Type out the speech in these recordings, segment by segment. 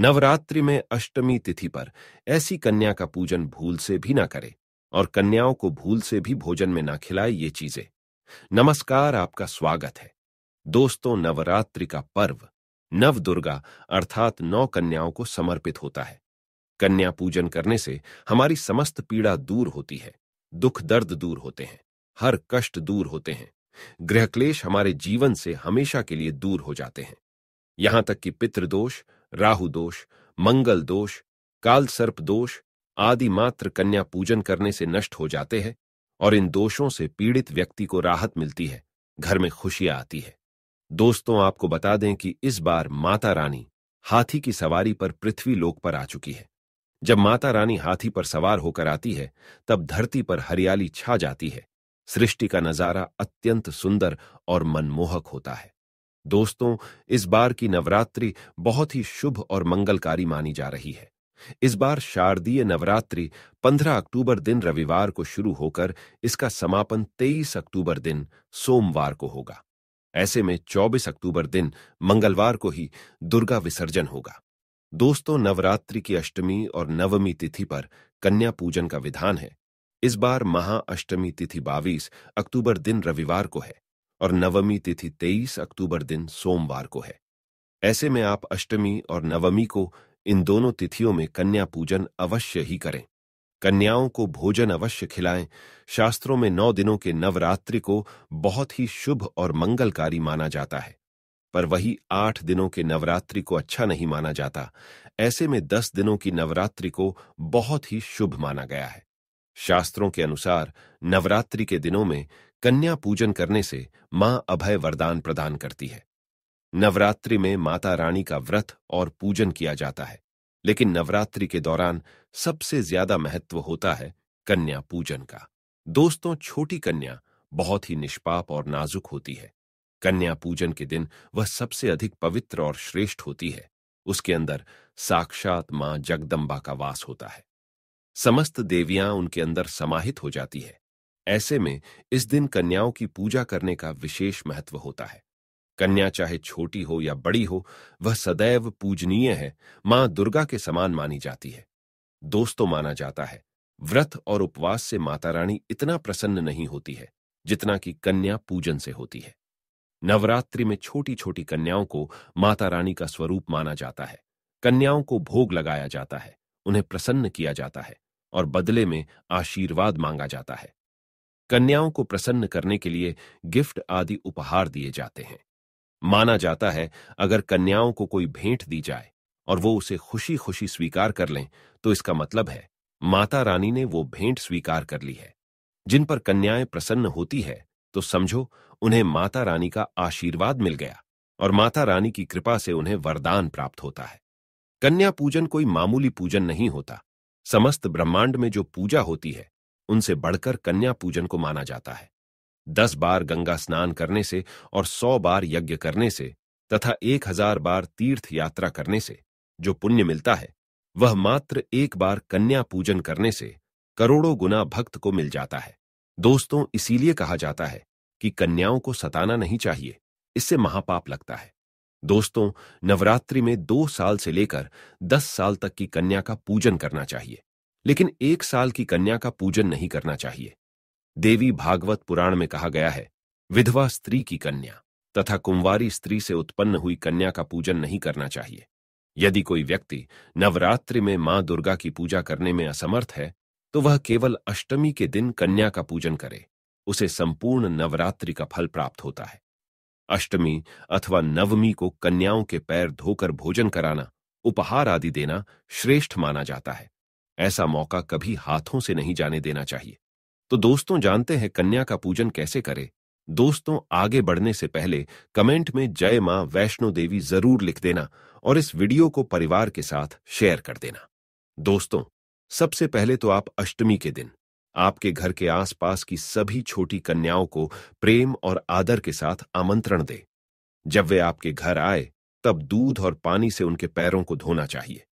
नवरात्रि में अष्टमी तिथि पर ऐसी कन्या का पूजन भूल से भी ना करे और कन्याओं को भूल से भी भोजन में ना खिलाए ये चीजें नमस्कार आपका स्वागत है दोस्तों नवरात्रि का पर्व नव दुर्गा अर्थात नौ कन्याओं को समर्पित होता है कन्या पूजन करने से हमारी समस्त पीड़ा दूर होती है दुख दर्द दूर होते हैं हर कष्ट दूर होते हैं गृहक्लेश हमारे जीवन से हमेशा के लिए दूर हो जाते हैं यहां तक कि पितृदोष राहु दोष मंगल दोष काल सर्प दोष आदि मात्र कन्या पूजन करने से नष्ट हो जाते हैं और इन दोषों से पीड़ित व्यक्ति को राहत मिलती है घर में खुशियां आती है दोस्तों आपको बता दें कि इस बार माता रानी हाथी की सवारी पर पृथ्वी लोक पर आ चुकी है जब माता रानी हाथी पर सवार होकर आती है तब धरती पर हरियाली छा जाती है सृष्टि का नजारा अत्यंत सुंदर और मनमोहक होता है दोस्तों इस बार की नवरात्रि बहुत ही शुभ और मंगलकारी मानी जा रही है इस बार शारदीय नवरात्रि 15 अक्टूबर दिन रविवार को शुरू होकर इसका समापन 23 अक्टूबर दिन सोमवार को होगा ऐसे में 24 अक्टूबर दिन मंगलवार को ही दुर्गा विसर्जन होगा दोस्तों नवरात्रि की अष्टमी और नवमी तिथि पर कन्या पूजन का विधान है इस बार महाअष्टमी तिथि 22 अक्टूबर दिन रविवार को है और नवमी तिथि 23 अक्टूबर दिन सोमवार को है ऐसे में आप अष्टमी और नवमी को इन दोनों तिथियों में कन्या पूजन अवश्य ही करें कन्याओं को भोजन अवश्य खिलाएं शास्त्रों में नौ दिनों के नवरात्रि को बहुत ही शुभ और मंगलकारी माना जाता है पर वही आठ दिनों के नवरात्रि को अच्छा नहीं माना जाता ऐसे में दस दिनों की नवरात्रि को बहुत ही शुभ माना गया है शास्त्रों के अनुसार नवरात्रि के दिनों में कन्या पूजन करने से मां अभय वरदान प्रदान करती है नवरात्रि में माता रानी का व्रत और पूजन किया जाता है लेकिन नवरात्रि के दौरान सबसे ज्यादा महत्व होता है कन्या पूजन का दोस्तों छोटी कन्या बहुत ही निष्पाप और नाजुक होती है कन्या पूजन के दिन वह सबसे अधिक पवित्र और श्रेष्ठ होती है उसके अंदर साक्षात मां जगदम्बा का वास होता है समस्त देवियां उनके अंदर समाहित हो जाती है ऐसे में इस दिन कन्याओं की पूजा करने का विशेष महत्व होता है कन्या चाहे छोटी हो या बड़ी हो वह सदैव पूजनीय है मां दुर्गा के समान मानी जाती है दोस्तों माना जाता है व्रत और उपवास से माता रानी इतना प्रसन्न नहीं होती है जितना कि कन्या पूजन से होती है नवरात्रि में छोटी छोटी कन्याओं को माता रानी का स्वरूप माना जाता है कन्याओं को भोग लगाया जाता है उन्हें प्रसन्न किया जाता है और बदले में आशीर्वाद मांगा जाता है कन्याओं को प्रसन्न करने के लिए गिफ्ट आदि उपहार दिए जाते हैं माना जाता है अगर कन्याओं को कोई भेंट दी जाए और वो उसे खुशी खुशी स्वीकार कर लें तो इसका मतलब है माता रानी ने वो भेंट स्वीकार कर ली है जिन पर कन्याएं प्रसन्न होती है तो समझो उन्हें माता रानी का आशीर्वाद मिल गया और माता रानी की कृपा से उन्हें वरदान प्राप्त होता है कन्या पूजन कोई मामूली पूजन नहीं होता समस्त ब्रह्मांड में जो पूजा होती है उनसे बढ़कर कन्या पूजन को माना जाता है दस बार गंगा स्नान करने से और सौ बार यज्ञ करने से तथा एक हजार बार तीर्थ यात्रा करने से जो पुण्य मिलता है वह मात्र एक बार कन्या पूजन करने से करोड़ों गुना भक्त को मिल जाता है दोस्तों इसीलिए कहा जाता है कि कन्याओं को सताना नहीं चाहिए इससे महापाप लगता है दोस्तों नवरात्रि में दो साल से लेकर दस साल तक की कन्या का पूजन करना चाहिए लेकिन एक साल की कन्या का पूजन नहीं करना चाहिए देवी भागवत पुराण में कहा गया है विधवा स्त्री की कन्या तथा कुंवारी स्त्री से उत्पन्न हुई कन्या का पूजन नहीं करना चाहिए यदि कोई व्यक्ति नवरात्रि में मां दुर्गा की पूजा करने में असमर्थ है तो वह केवल अष्टमी के दिन कन्या का पूजन करे उसे संपूर्ण नवरात्रि का फल प्राप्त होता है अष्टमी अथवा नवमी को कन्याओं के पैर धोकर भोजन कराना उपहार आदि देना श्रेष्ठ माना जाता है ऐसा मौका कभी हाथों से नहीं जाने देना चाहिए तो दोस्तों जानते हैं कन्या का पूजन कैसे करें दोस्तों आगे बढ़ने से पहले कमेंट में जय मां वैष्णो देवी जरूर लिख देना और इस वीडियो को परिवार के साथ शेयर कर देना दोस्तों सबसे पहले तो आप अष्टमी के दिन आपके घर के आसपास की सभी छोटी कन्याओं को प्रेम और आदर के साथ आमंत्रण दे जब वे आपके घर आए तब दूध और पानी से उनके पैरों को धोना चाहिए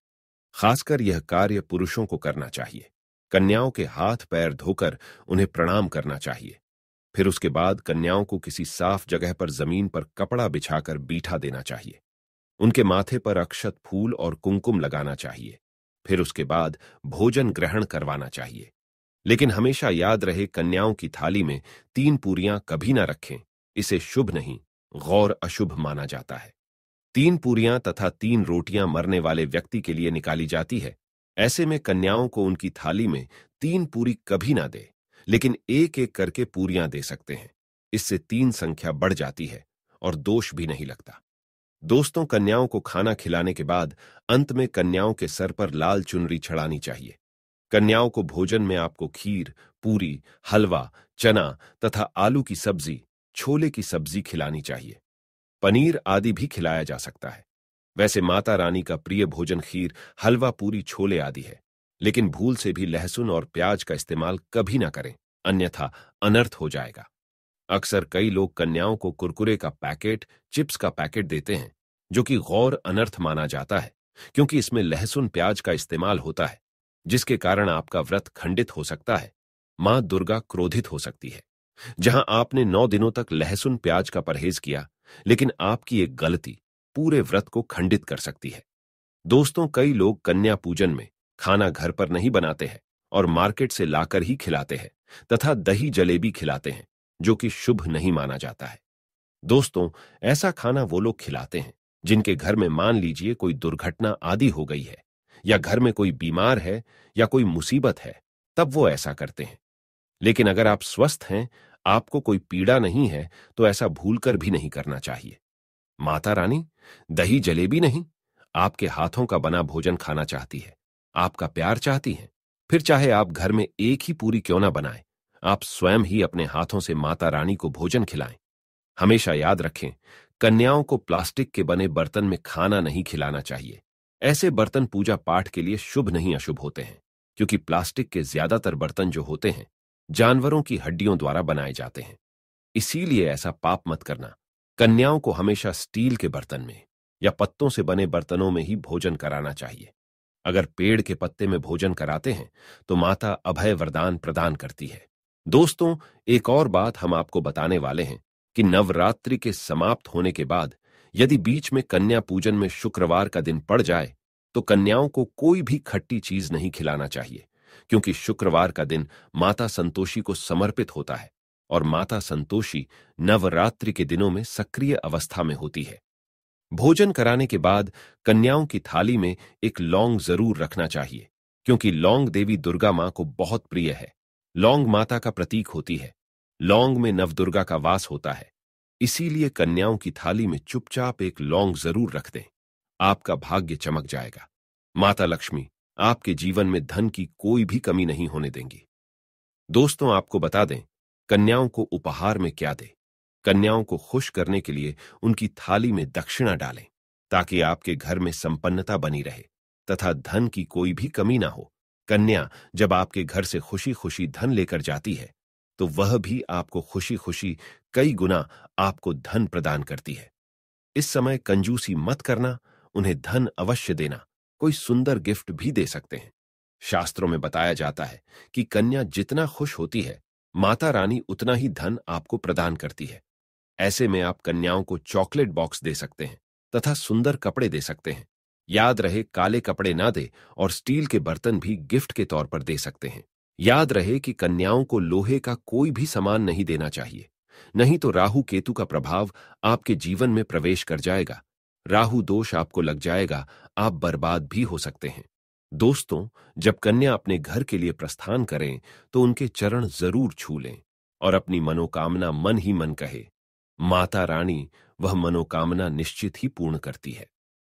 खासकर यह कार्य पुरुषों को करना चाहिए कन्याओं के हाथ पैर धोकर उन्हें प्रणाम करना चाहिए फिर उसके बाद कन्याओं को किसी साफ जगह पर जमीन पर कपड़ा बिछाकर बीठा देना चाहिए उनके माथे पर अक्षत फूल और कुमकुम लगाना चाहिए फिर उसके बाद भोजन ग्रहण करवाना चाहिए लेकिन हमेशा याद रहे कन्याओं की थाली में तीन पूरियां कभी ना रखें इसे शुभ नहीं गौर अशुभ माना जाता है तीन पूरियां तथा तीन रोटियां मरने वाले व्यक्ति के लिए निकाली जाती है ऐसे में कन्याओं को उनकी थाली में तीन पूरी कभी ना दे लेकिन एक एक करके पूरियां दे सकते हैं इससे तीन संख्या बढ़ जाती है और दोष भी नहीं लगता दोस्तों कन्याओं को खाना खिलाने के बाद अंत में कन्याओं के सर पर लाल चुनरी छड़ानी चाहिए कन्याओं को भोजन में आपको खीर पूरी हलवा चना तथा आलू की सब्जी छोले की सब्जी खिलानी चाहिए पनीर आदि भी खिलाया जा सकता है वैसे माता रानी का प्रिय भोजन खीर हलवा पूरी छोले आदि है लेकिन भूल से भी लहसुन और प्याज का इस्तेमाल कभी ना करें अन्यथा अनर्थ हो जाएगा अक्सर कई लोग कन्याओं को कुरकुरे का पैकेट चिप्स का पैकेट देते हैं जो कि गौर अनर्थ माना जाता है क्योंकि इसमें लहसुन प्याज का इस्तेमाल होता है जिसके कारण आपका व्रत खंडित हो सकता है मां दुर्गा क्रोधित हो सकती है जहां आपने नौ दिनों तक लहसुन प्याज का परहेज किया लेकिन आपकी एक गलती पूरे व्रत को खंडित कर सकती है दोस्तों कई लोग कन्या पूजन में खाना घर पर नहीं बनाते हैं और मार्केट से लाकर ही खिलाते हैं तथा दही जलेबी खिलाते हैं जो कि शुभ नहीं माना जाता है दोस्तों ऐसा खाना वो लोग खिलाते हैं जिनके घर में मान लीजिए कोई दुर्घटना आदि हो गई है या घर में कोई बीमार है या कोई मुसीबत है तब वो ऐसा करते हैं लेकिन अगर आप स्वस्थ हैं आपको कोई पीड़ा नहीं है तो ऐसा भूलकर भी नहीं करना चाहिए माता रानी दही जलेबी नहीं आपके हाथों का बना भोजन खाना चाहती है आपका प्यार चाहती है फिर चाहे आप घर में एक ही पूरी क्यों ना बनाए आप स्वयं ही अपने हाथों से माता रानी को भोजन खिलाएं हमेशा याद रखें कन्याओं को प्लास्टिक के बने बर्तन में खाना नहीं खिलाना चाहिए ऐसे बर्तन पूजा पाठ के लिए शुभ नहीं अशुभ होते हैं क्योंकि प्लास्टिक के ज्यादातर बर्तन जो होते हैं जानवरों की हड्डियों द्वारा बनाए जाते हैं इसीलिए ऐसा पाप मत करना कन्याओं को हमेशा स्टील के बर्तन में या पत्तों से बने बर्तनों में ही भोजन कराना चाहिए अगर पेड़ के पत्ते में भोजन कराते हैं तो माता अभय वरदान प्रदान करती है दोस्तों एक और बात हम आपको बताने वाले हैं कि नवरात्रि के समाप्त होने के बाद यदि बीच में कन्या पूजन में शुक्रवार का दिन पड़ जाए तो कन्याओं को कोई भी खट्टी चीज नहीं खिलाना चाहिए क्योंकि शुक्रवार का दिन माता संतोषी को समर्पित होता है और माता संतोषी नवरात्रि के दिनों में सक्रिय अवस्था में होती है भोजन कराने के बाद कन्याओं की थाली में एक लौंग जरूर रखना चाहिए क्योंकि लौंग देवी दुर्गा माँ को बहुत प्रिय है लौंग माता का प्रतीक होती है लौंग में नवदुर्गा का वास होता है इसीलिए कन्याओं की थाली में चुपचाप एक लौंग जरूर रख दें आपका भाग्य चमक जाएगा माता लक्ष्मी आपके जीवन में धन की कोई भी कमी नहीं होने देंगी दोस्तों आपको बता दें कन्याओं को उपहार में क्या दें कन्याओं को खुश करने के लिए उनकी थाली में दक्षिणा डालें ताकि आपके घर में संपन्नता बनी रहे तथा धन की कोई भी कमी ना हो कन्या जब आपके घर से खुशी खुशी धन लेकर जाती है तो वह भी आपको खुशी खुशी कई गुना आपको धन प्रदान करती है इस समय कंजूसी मत करना उन्हें धन अवश्य देना कोई सुंदर गिफ्ट भी दे सकते हैं शास्त्रों में बताया जाता है कि कन्या जितना खुश होती है माता रानी उतना ही धन आपको प्रदान करती है ऐसे में आप कन्याओं को चॉकलेट बॉक्स दे सकते हैं तथा सुंदर कपड़े दे सकते हैं याद रहे काले कपड़े ना दे और स्टील के बर्तन भी गिफ्ट के तौर पर दे सकते हैं याद रहे कि कन्याओं को लोहे का कोई भी सामान नहीं देना चाहिए नहीं तो राहु केतु का प्रभाव आपके जीवन में प्रवेश कर जाएगा राहु दोष आपको लग जाएगा आप बर्बाद भी हो सकते हैं दोस्तों जब कन्या अपने घर के लिए प्रस्थान करें तो उनके चरण जरूर छू लें और अपनी मनोकामना मन ही मन कहे माता रानी वह मनोकामना निश्चित ही पूर्ण करती है